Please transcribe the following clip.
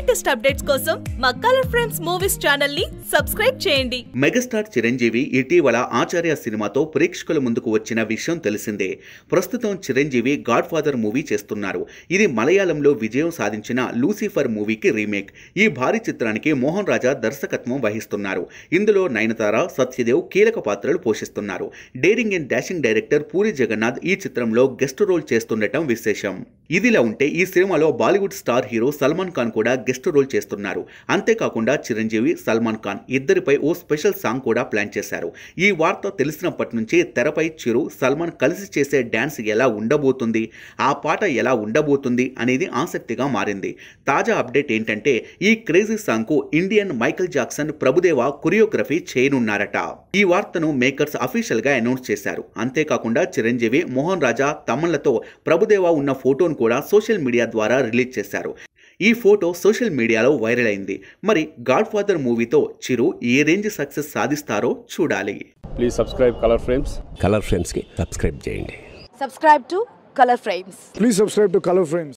latest updates కోసం మా colour movies channel ని సబ్స్క్రైబ్ చేయండి మెగాస్టార్ చిరంజీవి ఇటీవల ఆచార్య సినిమాతో ప్రేక్షకుల ముందుకు వచ్చిన విషయం తెలిసిందే ప్రస్తుతం చిరంజీవి గాడ్ ఫాదర్ మూవీ చేస్తున్నారు ఇది మలయాళంలో విజయం సాధించిన లూసిఫర్ మూవీకి రీమేక్ ఈ భారీ చిత్రానికి మోహన్ రాజా దర్శకత్వం వహిస్తున్నారు ఇందులో నయనతార సత్యదేవ్ కీలక పాత్రలు పోషిస్తున్నారు daring and dashing director Puri Jagannadh ఈ చిత్రంలో గెస్ట్ రోల్ చేస్తుండటం విశేషం ఇదిలా ఉంటే ఈ సినిమాలో బాలీవుడ్ స్టార్ హీరో సల్మాన్ ఖాన్ కూడా గెస్ట్ రోల్ చేస్తున్నారు అంతేకాకుండా చిరంజీవి సల్మాన్ ఖాన్ ఇద్దరిపై ఓ స్పెషల్ సాంగ్ కూడా ప్లాన్ చేశారు ఈ వార్త తెలిసినప్పటి నుంచి తెరపై చిరు సల్మాన్ కలిసి చేసే డ్యాన్స్ ఎలా ఉండబోతుంది ఆ పాట ఎలా ఉండబోతుంది అనేది ఆసక్తిగా మారింది తాజా అప్డేట్ ఏంటంటే ఈ క్రేజీ సాంగ్కు Indian Michael Jackson Prabhudeva choreography చేయనున్నారట ఈ వార్తను మేకర్స్ అఫీషియల్గా అనౌన్స్ చేశారు అంతేకాకుండా చిరంజీవి మోహన్ రాజా తమన్లతో ప్రభుదేవ ఉన్న ఫోటోను కూడా సోషల్ మీడియా ద్వారా రిలీజ్ చేశారు ఈ ఫోటో సోషల్ మీడియాలో వైరల్ అయింది మరి గాడ్ ఫాదర్ మూవీతో చిరు ఏ రేంజ్ సక్సెస్ సాధిస్తారో చూడాలి please subscribe colour frames colour కి సబ్స్క్రైబ్ చేయండి subscribe to colour frames please subscribe to colour frames